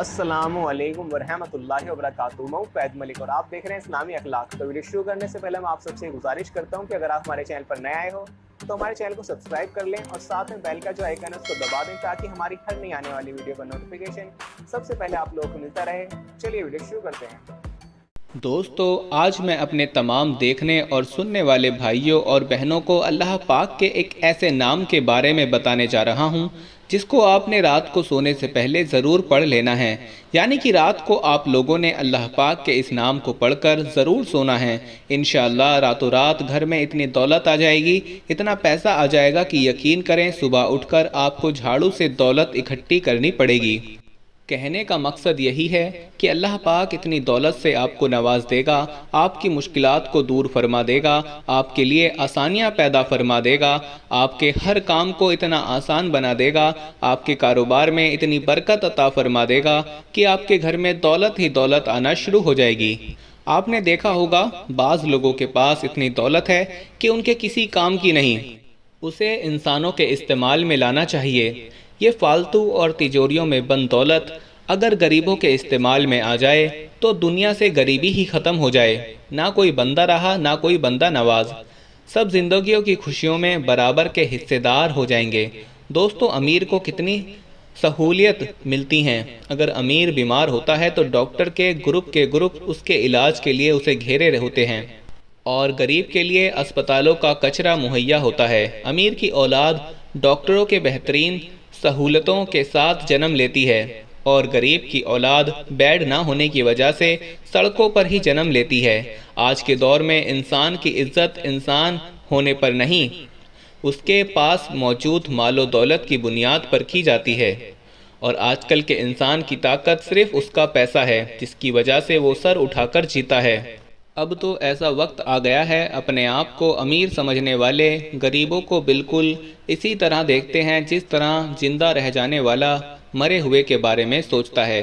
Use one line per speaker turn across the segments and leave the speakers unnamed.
असलम वरहमल वरक मैं फैद मलिक और आप देख रहे हैं इस्लामी अखलाक तो वीडियो शुरू करने से पहले मैं आप सबसे गुजारिश करता हूँ कि अगर आप हमारे चैनल पर नए आए हो तो हमारे चैनल को सब्सक्राइब कर लें और साथ में बेल का जो आइकन है उसको दबा दें ताकि हमारी हर नई आने वाली वीडियो का नोटिफिकेशन सबसे पहले आप लोगों को मिलता रहे चलिए वीडियो शुरू करते हैं दोस्तों आज मैं अपने तमाम देखने और सुनने वाले भाइयों और बहनों को अल्लाह पाक के एक ऐसे नाम के बारे में बताने जा रहा हूँ जिसको आपने रात को सोने से पहले ज़रूर पढ़ लेना है यानी कि रात को आप लोगों ने अल्लाह पाक के इस नाम को पढ़कर ज़रूर सोना है इन रातों रात घर में इतनी दौलत आ जाएगी इतना पैसा आ जाएगा कि यकीन करें सुबह उठकर आपको झाड़ू से दौलत इकट्ठी करनी पड़ेगी कहने का मकसद यही है कि अल्लाह पाक इतनी दौलत से आपको नवाज देगा आपकी मुश्किल को दूर फरमा देगा आपके लिए आसानियाँ पैदा फरमा देगा आपके हर काम को इतना आसान बना देगा आपके कारोबार में इतनी बरकत अता फरमा देगा कि आपके घर में दौलत ही दौलत आना शुरू हो जाएगी आपने देखा होगा बाज़ लोगों के पास इतनी दौलत है कि उनके किसी काम की नहीं उसे इंसानों के इस्तेमाल में लाना चाहिए ये फालतू और तिजोरियों में बंद दौलत अगर गरीबों के इस्तेमाल में आ जाए तो दुनिया से गरीबी ही ख़त्म हो जाए ना कोई बंदा रहा ना कोई बंदा नवाज सब जिंदगियों की खुशियों में बराबर के हिस्सेदार हो जाएंगे दोस्तों अमीर को कितनी सहूलियत मिलती हैं अगर अमीर बीमार होता है तो डॉक्टर के ग्रुप के ग्रुप उसके इलाज के लिए उसे घेरे होते हैं और गरीब के लिए अस्पतालों का कचरा मुहैया होता है अमीर की औलाद डॉक्टरों के बेहतरीन सहूलतों के साथ जन्म लेती है और गरीब की औलाद बेड ना होने की वजह से सड़कों पर ही जन्म लेती है आज के दौर में इंसान की इज्जत इंसान होने पर नहीं उसके पास मौजूद मालो दौलत की बुनियाद पर की जाती है और आजकल के इंसान की ताकत सिर्फ उसका पैसा है जिसकी वजह से वो सर उठाकर जीता है अब तो ऐसा वक्त आ गया है अपने आप को अमीर समझने वाले गरीबों को बिल्कुल इसी तरह देखते हैं जिस तरह जिंदा रह जाने वाला मरे हुए के बारे में सोचता है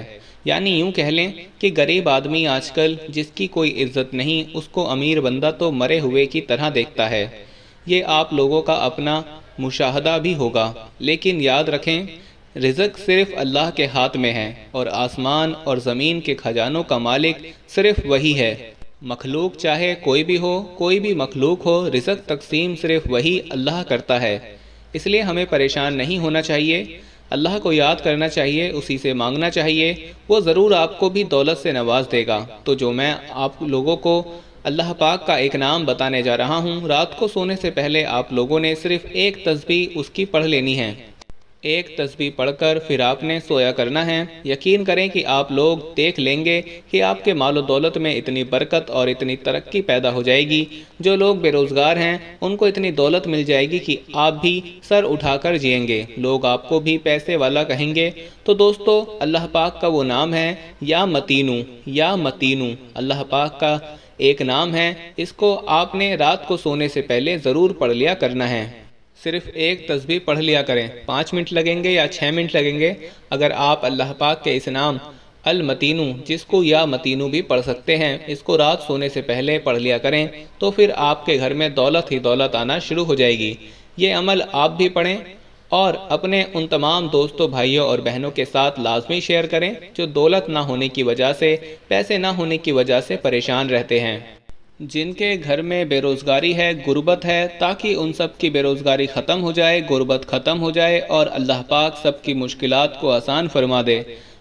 यानी यूं कह लें कि गरीब आदमी आजकल जिसकी कोई इज्जत नहीं उसको अमीर बंदा तो मरे हुए की तरह देखता है ये आप लोगों का अपना मुशाहदा भी होगा लेकिन याद रखें रिजक सिर्फ अल्लाह के हाथ में है और आसमान और ज़मीन के खजानों का मालिक सिर्फ वही है मखलूक चाहे कोई भी हो कोई भी मखलूक हो रिजक तकसीम सिर्फ वही अल्लाह करता है इसलिए हमें परेशान नहीं होना चाहिए अल्लाह को याद करना चाहिए उसी से मांगना चाहिए वो ज़रूर आपको भी दौलत से नवाज देगा तो जो मैं आप लोगों को अल्लाह पाक का एक नाम बताने जा रहा हूँ रात को सोने से पहले आप लोगों ने सिर्फ़ एक तस्बी उसकी पढ़ लेनी है एक तस्वीर पढ़कर फिर आपने सोया करना है यकीन करें कि आप लोग देख लेंगे कि आपके मालो दौलत में इतनी बरकत और इतनी तरक्की पैदा हो जाएगी जो लोग बेरोज़गार हैं उनको इतनी दौलत मिल जाएगी कि आप भी सर उठाकर जिएंगे लोग आपको भी पैसे वाला कहेंगे तो दोस्तों अल्लाह पाक का वो नाम है या मतीनू या मतीनू अल्लाह पाक का एक नाम है इसको आपने रात को सोने से पहले ज़रूर पढ़ लिया करना है सिर्फ एक तस्बी पढ़ लिया करें पाँच मिनट लगेंगे या छः मिनट लगेंगे अगर आप अल्लाह पाक के इस नाम अल मतीनू जिसको या मतीनू भी पढ़ सकते हैं इसको रात सोने से पहले पढ़ लिया करें तो फिर आपके घर में दौलत ही दौलत आना शुरू हो जाएगी ये अमल आप भी पढ़ें और अपने उन तमाम दोस्तों भाइयों और बहनों के साथ लाजमी शेयर करें जो दौलत ना होने की वजह से पैसे ना होने की वजह से परेशान रहते हैं जिनके घर में बेरोज़गारी है गुर्बत है ताकि उन सब की बेरोज़गारी ख़त्म हो जाए गुर्बत ख़त्म हो जाए और अल्लाह पाक सब की मुश्किल को आसान फरमा दे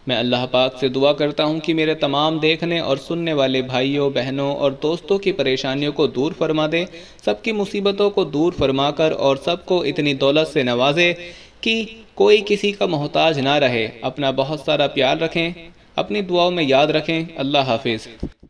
मैं अल्लाह पाक से दुआ करता हूँ कि मेरे तमाम देखने और सुनने वाले भाइयों बहनों और दोस्तों की परेशानियों को दूर फरमा दे सबकी मुसीबतों को दूर फरमा कर और सबको इतनी दौलत से नवाजे कि कोई किसी का मोहताज ना रहे अपना बहुत सारा प्यार रखें अपनी दुआओं में याद रखें अल्लाह हाफिज़